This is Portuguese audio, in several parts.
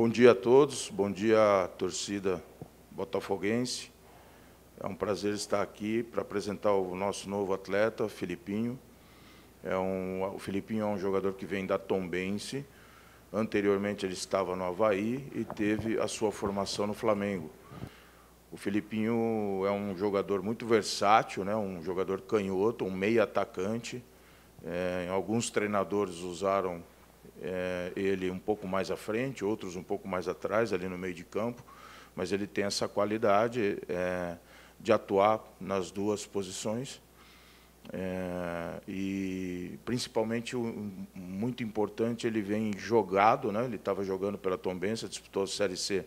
Bom dia a todos, bom dia à torcida botafoguense. É um prazer estar aqui para apresentar o nosso novo atleta, Filipinho. É um, o Filipinho é um jogador que vem da Tombense. Anteriormente ele estava no Havaí e teve a sua formação no Flamengo. O Filipinho é um jogador muito versátil, né? um jogador canhoto, um meio atacante. É, alguns treinadores usaram é, ele um pouco mais à frente, outros um pouco mais atrás, ali no meio de campo, mas ele tem essa qualidade é, de atuar nas duas posições. É, e principalmente muito importante ele vem jogado, né? Ele estava jogando pela Tombense, disputou a Série C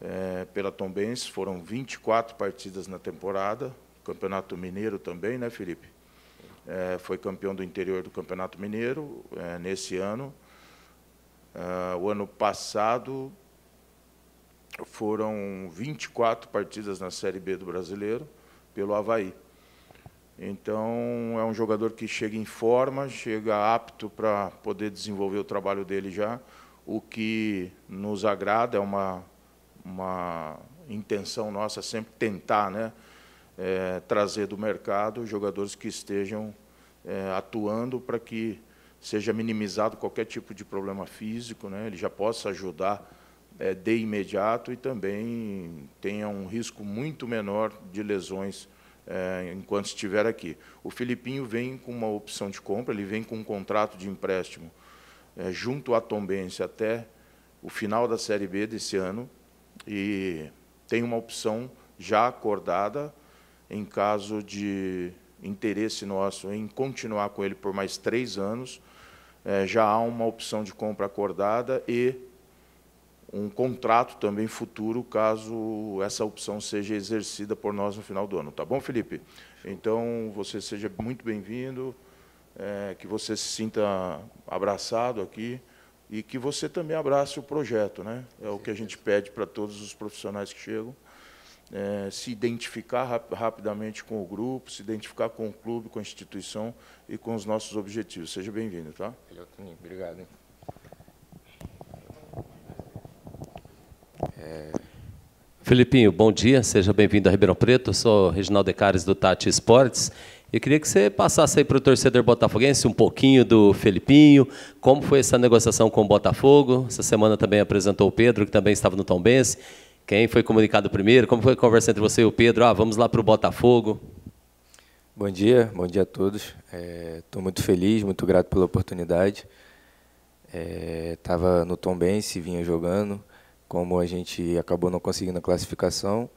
é, pela Tombense, foram 24 partidas na temporada, Campeonato Mineiro também, né, Felipe? É, foi campeão do interior do Campeonato Mineiro é, nesse ano Uh, o ano passado foram 24 partidas na Série B do Brasileiro pelo Havaí. Então, é um jogador que chega em forma, chega apto para poder desenvolver o trabalho dele já. O que nos agrada é uma, uma intenção nossa sempre tentar né, é, trazer do mercado jogadores que estejam é, atuando para que seja minimizado qualquer tipo de problema físico, né, ele já possa ajudar é, de imediato e também tenha um risco muito menor de lesões é, enquanto estiver aqui. O Filipinho vem com uma opção de compra, ele vem com um contrato de empréstimo é, junto à Tombense até o final da Série B desse ano e tem uma opção já acordada em caso de interesse nosso em continuar com ele por mais três anos é, já há uma opção de compra acordada e um contrato também futuro, caso essa opção seja exercida por nós no final do ano. Tá bom, Felipe? Então, você seja muito bem-vindo, é, que você se sinta abraçado aqui e que você também abrace o projeto. Né? É o que a gente pede para todos os profissionais que chegam é, se identificar rap rapidamente com o grupo, se identificar com o clube, com a instituição e com os nossos objetivos. Seja bem-vindo, tá? Valeu, Toninho. Obrigado. É... Felipinho, bom dia, seja bem-vindo a Ribeirão Preto. Eu sou Reginaldo Decares do Tati Esportes. Eu queria que você passasse aí para o torcedor botafoguense um pouquinho do Felipinho, como foi essa negociação com o Botafogo. Essa semana também apresentou o Pedro, que também estava no Tom Bense. Quem foi comunicado primeiro? Como foi a conversa entre você e o Pedro? Ah, vamos lá para o Botafogo. Bom dia, bom dia a todos. Estou é, muito feliz, muito grato pela oportunidade. Estava é, no Tom se vinha jogando. Como a gente acabou não conseguindo a classificação,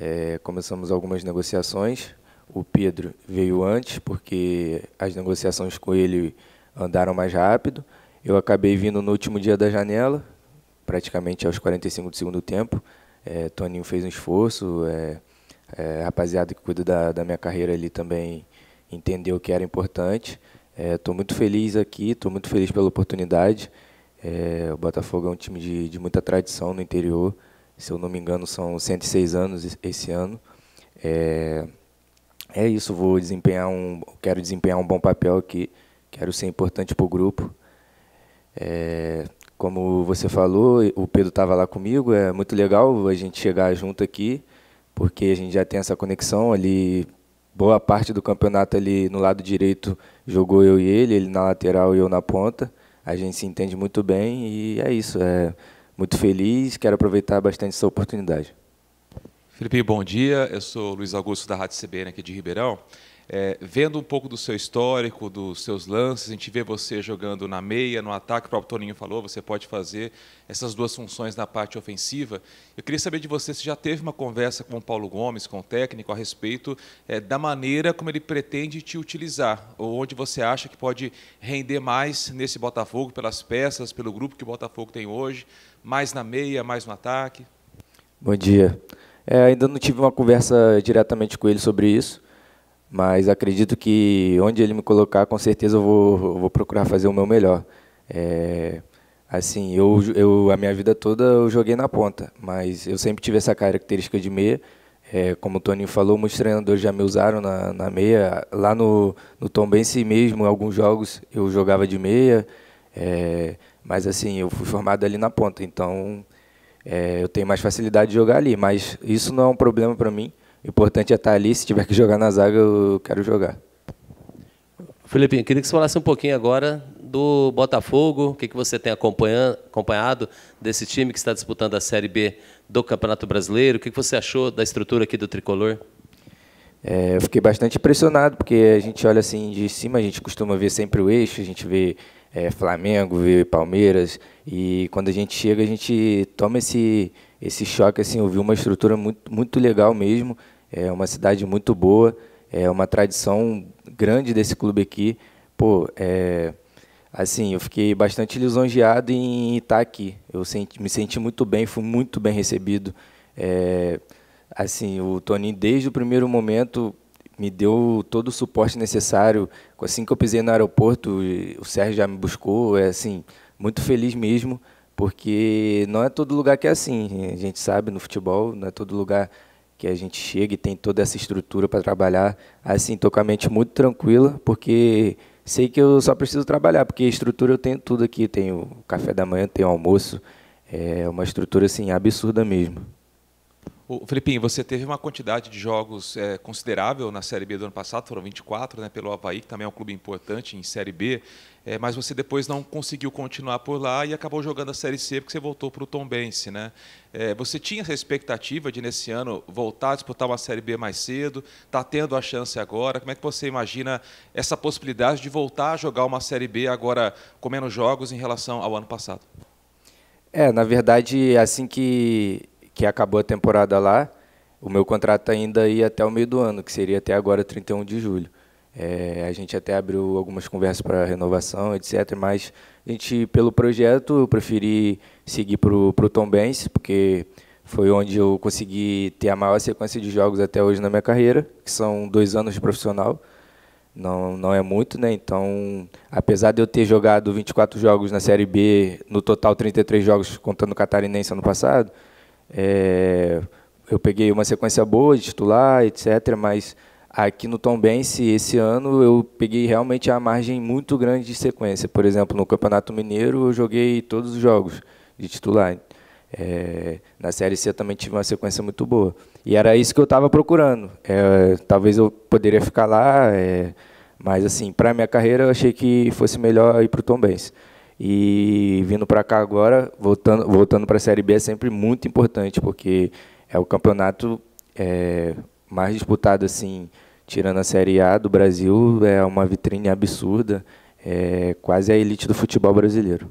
é, começamos algumas negociações. O Pedro veio antes, porque as negociações com ele andaram mais rápido. Eu acabei vindo no último dia da janela, praticamente aos 45 do segundo tempo. É, Toninho fez um esforço, é, é, a rapaziada que cuida da, da minha carreira ali também entendeu que era importante. Estou é, muito feliz aqui, estou muito feliz pela oportunidade. É, o Botafogo é um time de, de muita tradição no interior, se eu não me engano são 106 anos esse ano. É, é isso, vou desempenhar um, quero desempenhar um bom papel aqui, quero ser importante para o grupo. É, como você falou, o Pedro estava lá comigo, é muito legal a gente chegar junto aqui, porque a gente já tem essa conexão ali. Boa parte do campeonato ali no lado direito jogou eu e ele, ele na lateral e eu na ponta. A gente se entende muito bem e é isso. É muito feliz, quero aproveitar bastante essa oportunidade. Felipe, bom dia. Eu sou Luiz Augusto da Rádio CBN aqui de Ribeirão. É, vendo um pouco do seu histórico, dos seus lances, a gente vê você jogando na meia, no ataque, o próprio Toninho falou, você pode fazer essas duas funções na parte ofensiva. Eu queria saber de você se já teve uma conversa com o Paulo Gomes, com o técnico, a respeito é, da maneira como ele pretende te utilizar, ou onde você acha que pode render mais nesse Botafogo, pelas peças, pelo grupo que o Botafogo tem hoje, mais na meia, mais no ataque. Bom dia. É, ainda não tive uma conversa diretamente com ele sobre isso mas acredito que onde ele me colocar, com certeza eu vou, eu vou procurar fazer o meu melhor. É, assim, eu, eu, a minha vida toda eu joguei na ponta, mas eu sempre tive essa característica de meia. É, como o Toninho falou, muitos treinadores já me usaram na, na meia. Lá no, no Tombense mesmo, em alguns jogos eu jogava de meia, é, mas assim, eu fui formado ali na ponta, então é, eu tenho mais facilidade de jogar ali. Mas isso não é um problema para mim, o importante é estar ali. Se tiver que jogar na zaga, eu quero jogar. Felipe, queria que você falasse um pouquinho agora do Botafogo, o que, que você tem acompanhado desse time que está disputando a Série B do Campeonato Brasileiro, o que, que você achou da estrutura aqui do Tricolor? É, eu fiquei bastante impressionado, porque a gente olha assim de cima, a gente costuma ver sempre o eixo, a gente vê é, Flamengo, vê Palmeiras, e quando a gente chega, a gente toma esse, esse choque, assim, eu vi uma estrutura muito, muito legal mesmo, é uma cidade muito boa, é uma tradição grande desse clube aqui. Pô, é, assim, eu fiquei bastante lisonjeado em estar aqui. Eu senti, me senti muito bem, fui muito bem recebido. É, assim, o Toninho, desde o primeiro momento, me deu todo o suporte necessário. Assim que eu pisei no aeroporto, o Sérgio já me buscou. É assim, muito feliz mesmo, porque não é todo lugar que é assim. A gente sabe no futebol, não é todo lugar que a gente chega e tem toda essa estrutura para trabalhar. Assim, estou com a mente muito tranquila, porque sei que eu só preciso trabalhar, porque estrutura eu tenho tudo aqui, tenho café da manhã, tenho almoço, é uma estrutura assim absurda mesmo. O Felipinho, você teve uma quantidade de jogos é, considerável na Série B do ano passado, foram 24 né, pelo Havaí, que também é um clube importante em Série B, é, mas você depois não conseguiu continuar por lá e acabou jogando a Série C porque você voltou para o Tombense. Né? É, você tinha essa expectativa de, nesse ano, voltar a disputar uma Série B mais cedo, está tendo a chance agora, como é que você imagina essa possibilidade de voltar a jogar uma Série B agora com menos jogos em relação ao ano passado? É, na verdade, assim que que acabou a temporada lá, o meu contrato ainda ia até o meio do ano, que seria até agora 31 de julho. É, a gente até abriu algumas conversas para renovação, etc. Mas a gente, pelo projeto, eu preferi seguir para o Tom Benz, porque foi onde eu consegui ter a maior sequência de jogos até hoje na minha carreira, que são dois anos de profissional. Não, não é muito, né? Então, apesar de eu ter jogado 24 jogos na Série B, no total 33 jogos contando o Catarinense ano passado, é, eu peguei uma sequência boa de titular, etc. Mas aqui no Tombense, esse ano, eu peguei realmente a margem muito grande de sequência. Por exemplo, no Campeonato Mineiro, eu joguei todos os jogos de titular. É, na Série C eu também tive uma sequência muito boa. E era isso que eu estava procurando. É, talvez eu poderia ficar lá, é, mas assim, para minha carreira eu achei que fosse melhor ir para o Tombense. E vindo para cá agora, voltando, voltando para a Série B é sempre muito importante, porque é o campeonato é, mais disputado, assim, tirando a Série A do Brasil, é uma vitrine absurda, é quase a elite do futebol brasileiro.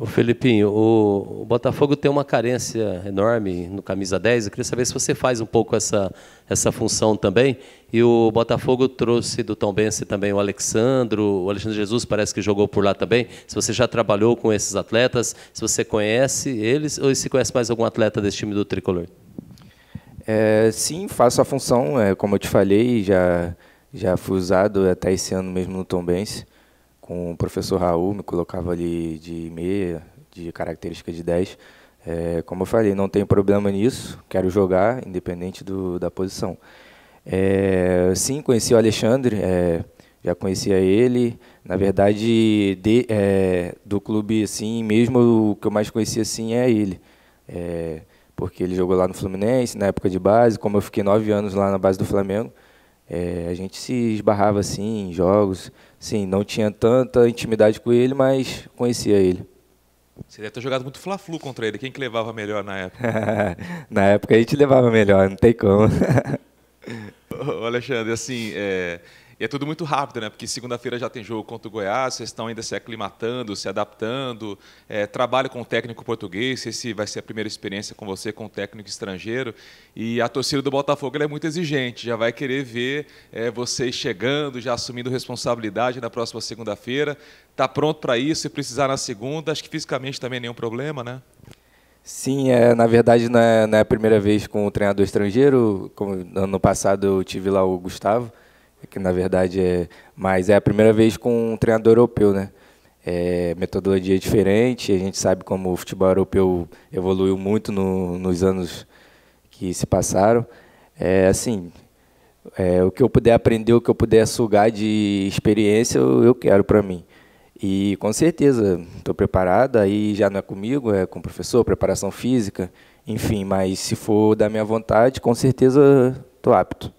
O Felipinho, o Botafogo tem uma carência enorme no camisa 10. Eu queria saber se você faz um pouco essa, essa função também. E o Botafogo trouxe do Tom Bense também o Alexandro, o Alexandre Jesus parece que jogou por lá também. Se você já trabalhou com esses atletas, se você conhece eles ou se conhece mais algum atleta desse time do Tricolor? É, sim, faço a função, é, como eu te falei, já, já fui usado até esse ano mesmo no Tom Bense com o professor Raul, me colocava ali de meia, de característica de 10. É, como eu falei, não tem problema nisso, quero jogar, independente do, da posição. É, sim, conheci o Alexandre, é, já conhecia ele. Na verdade, de, é, do clube, assim, mesmo o que eu mais conhecia assim, é ele. É, porque ele jogou lá no Fluminense, na época de base, como eu fiquei nove anos lá na base do Flamengo, é, a gente se esbarrava assim em jogos, sim, não tinha tanta intimidade com ele, mas conhecia ele. Você deve ter jogado muito Fla-Flu contra ele. Quem que levava melhor na época? na época a gente levava melhor, não tem como. Ô Alexandre, assim, é, e é tudo muito rápido, né? Porque segunda-feira já tem jogo contra o Goiás, vocês estão ainda se aclimatando, se adaptando, é, trabalho com o técnico português, esse vai ser a primeira experiência com você, com o técnico estrangeiro. E a torcida do Botafogo é muito exigente, já vai querer ver é, vocês chegando, já assumindo responsabilidade na próxima segunda-feira. Está pronto para isso, se precisar na segunda, acho que fisicamente também é nenhum problema, né? Sim, é, na verdade não é, não é a primeira vez com o treinador estrangeiro. Como, ano passado eu tive lá o Gustavo. É que na verdade é. Mas é a primeira vez com um treinador europeu, né? É, metodologia diferente, a gente sabe como o futebol europeu evoluiu muito no, nos anos que se passaram. É, assim, é, o que eu puder aprender, o que eu puder sugar de experiência, eu, eu quero para mim. E com certeza estou preparado, aí já não é comigo, é com o professor, preparação física, enfim, mas se for da minha vontade, com certeza estou apto.